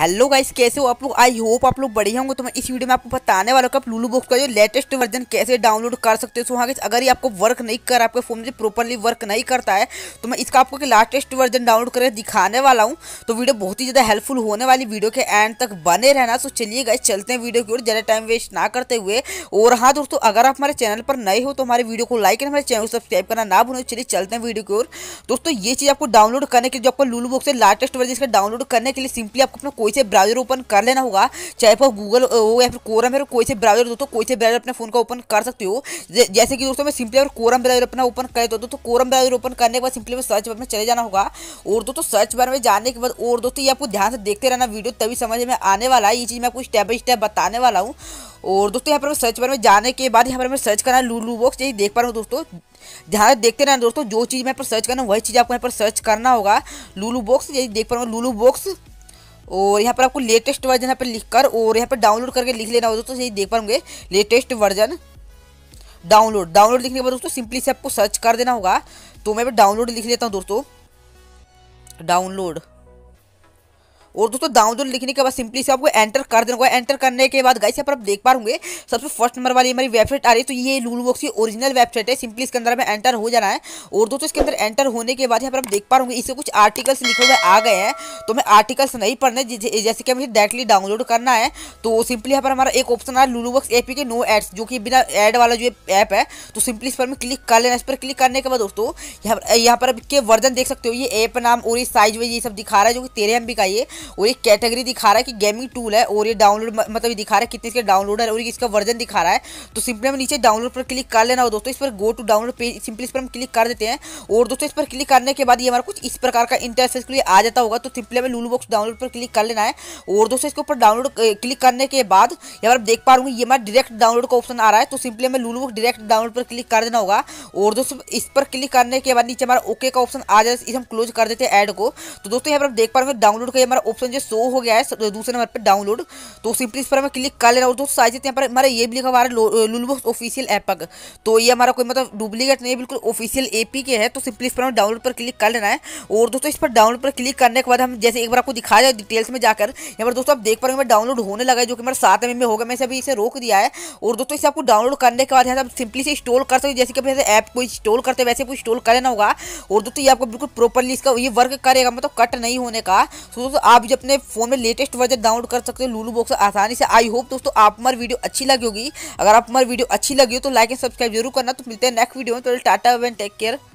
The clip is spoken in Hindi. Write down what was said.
हेलो गाइस कैसे हो आप लोग आई होप आप लोग बढ़िया होंगे तो मैं इस वीडियो में आपको बताने वाला हूँ आप लूलू बुक का जो लेटेस्ट वर्जन कैसे डाउनलोड कर सकते हो सो हाँ अगर ये आपको वर्क नहीं कर आपके फ़ोन से प्रॉपरली वर्क नहीं करता है तो मैं इसका आपको लेटेस्ट वर्जन डाउनलोड करके दिखाने वाला हूँ तो वीडियो बहुत ही ज़्यादा हेल्पफुल होने वाली वीडियो के एंड तक बने रहना सो चलिए गाइस चलते हैं वीडियो की ओर ज़्यादा टाइम वेस्ट ना करते हुए और हाँ दोस्तों अगर आप हमारे चैनल पर नए हो तो हमारे वीडियो को लाइक एंड हमारे चैनल को सब्सक्राइब करना ना भूलो चलिए चलते हैं वीडियो की ओर दोस्तों ये चीज़ आपको डाउनलोड करने के जो आपको लूलू बुक से लेटेस्ट वर्जन इसका डाउनलोड करने के लिए सिंपली आपको अपना कोई कोई से ब्राउजर ओपन कर लेना होगा चाहे वो गूगल हो या फिर कोरम है कोई से ब्राउजर दोस्तों कोई से ब्राउजर अपने फोन का ओपन कर सकते हो जैसे कि दोस्तों मैं सिंपली और कोरम ब्राउजर अपना ओपन कर दो दोस्तों कोरम ब्राउजर ओपन करने के बाद सिंपली में सर्च बार में चले जाना होगा और दोस्तों सर्च बार में जाने के बाद और दोस्तों ये आपको ध्यान से देखते रहना वीडियो तभी समझ में आने वाला है ये चीज़ मैं आपको स्टेप बाई स्टेप बताने वाला हूँ और दोस्तों यहाँ पर सर्च बार में जाने के बाद यहाँ पर मैं सर्च करना लूलू बॉक्स यही देख पा रहा हूँ दोस्तों ध्यान देखते रहना दोस्तों जो चीज़ मैं पर सर्च करना वही चीज़ आपको यहाँ पर सर्च करना होगा लूलू बॉक्स यही देख पा रहा हूँ लूलू बॉक्स और यहाँ पर आपको लेटेस्ट वर्जन यहाँ पर लिखकर और यहाँ पर डाउनलोड करके लिख लेना हो दोस्तों यही देख पाएंगे लेटेस्ट वर्जन डाउनलोड डाउनलोड लिखने के बाद दोस्तों सिंपली से आपको सर्च कर देना होगा तो मैं डाउनलोड लिख लेता हूँ दोस्तों डाउनलोड और दोस्तों डाउनलोड लिखने के बाद सिंपली से आपको एंटर कर देना होगा एंटर करने के बाद गाइस यहाँ पर आप देख पा होंगे सबसे फर्स्ट नंबर वाली हमारी वेबसाइट आ रही है तो ये लूल बॉक्स की ओरिजिनल वेबसाइट है सिंपली इसके अंदर हमें एंटर हो जाना है और दोस्तों इसके अंदर एंटर होने के बाद यहाँ पर आप देख पा होंगे इसे कुछ आर्टिकल्स लिखे हुए आ गए हैं तो हमें आर्टिकल्स नहीं पढ़ने जैसे कि हमें डायरेक्टली डाउनलोड करना है तो सिंपली यहाँ पर हमारा एक ऑप्शन आ रहा है लूलू बॉक्स के नो एड्स जो कि बिना एड वाला जो ऐप है तो सिंपली इस पर हमें क्लिक कर लेना इस पर क्लिक करने के बाद दोस्तों यहाँ पर आपके के वर्जन देख सकते हो ये ऐप नाम और साइज वाइज ये सब दिखा रहा है जो कि तेरह एम का ये और एक कैटेगरी दिखा रहा है कि गेमिंग टूल है और ये डाउनलोड मतलब दिखा रहा है कितने इसके डाउनलोड है और इसका वर्जन दिखा रहा है तो सिंपली हम नीचे डाउनलोड पर क्लिक कर लेना हो दोस्तों इस पर go to download page simply इस पर हम क्लिक कर देते हैं और दोस्तों इस पर क्लिक करने के बाद ये हमारा कुछ इस प्रकार का इंटरफेस के लिए आ जाता होगा तो सिंपली हमें लूलू बॉक्स डाउनलोड पर क्लिक कर लेना है और दोस्तों इसके ऊपर डाउनलोड क्लिक करने के बाद यहाँ पर देख पा रूंगी ये हमारा डायरेक्ट डाउनलोड का ऑप्शन आ रहा है तो सिंपली हमें लूलू बॉक्स डायरेक्ट डाउनलोड पर क्लिक कर देना होगा और दोस्तों इस पर क्लिक करने के बाद नीचे हमारा ओके का ऑप्शन आ जाए इसे हम क्लोज कर देते हैं ऐड को तो दोस्तों यहाँ पर देख पा रहे हैं डाउनलोड का हमारा ऑप्शन जो शो हो गया है दूसरे नंबर पर डाउनलोड तो सिंपली इस पर हमें क्लिक कर लेना और दोस्तों साइज यहाँ पर हमारा ये भी लिखा हुआ है लूलबॉक्स ऑफिशियल ऐप पर तो ये हमारा कोई मतलब डुप्लीकेट नहीं बिल्कुल ऑफिशियल ए के है तो सिंपली इस पर हमें डाउनलोड पर क्लिक कर लेना है और दोस्तों इस पर डाउनलोड पर क्लिक करने के बाद हम जैसे एक बार आपको दिखाया जाए डिटेल्स में जाकर यहाँ पर दोस्तों आप देख पाएंगे डाउनलोड होने लगा है जो कि हमारे सात एम में होगा मैं अभी इसे रोक दिया है और दोस्तों इसे आपको डाउनलोड करने के बाद यहाँ से सिंपली से इंस्टॉल कर सकते जैसे कि अपने ऐप को इंस्टॉल करते वैसे कोई इंस्टॉल कर लेना होगा और दोस्तों ये आपको बिल्कुल प्रॉपरली इसका ये वर्क करेगा मतलब कट नहीं होने का तो दोस्तों आप आप भी अपने फोन में लेटेस्ट वर्जन डाउनलोड कर सकते हो लूलू बॉक्स आसानी से आई होप दोस्तों आप हमारी वीडियो अच्छी लगी होगी अगर आप हमारी वीडियो अच्छी लगी हो तो लाइक एंड सब्सक्राइब जरूर करना तो मिलते हैं नेक्स्ट वीडियो में तो टाटा एंड टेक केयर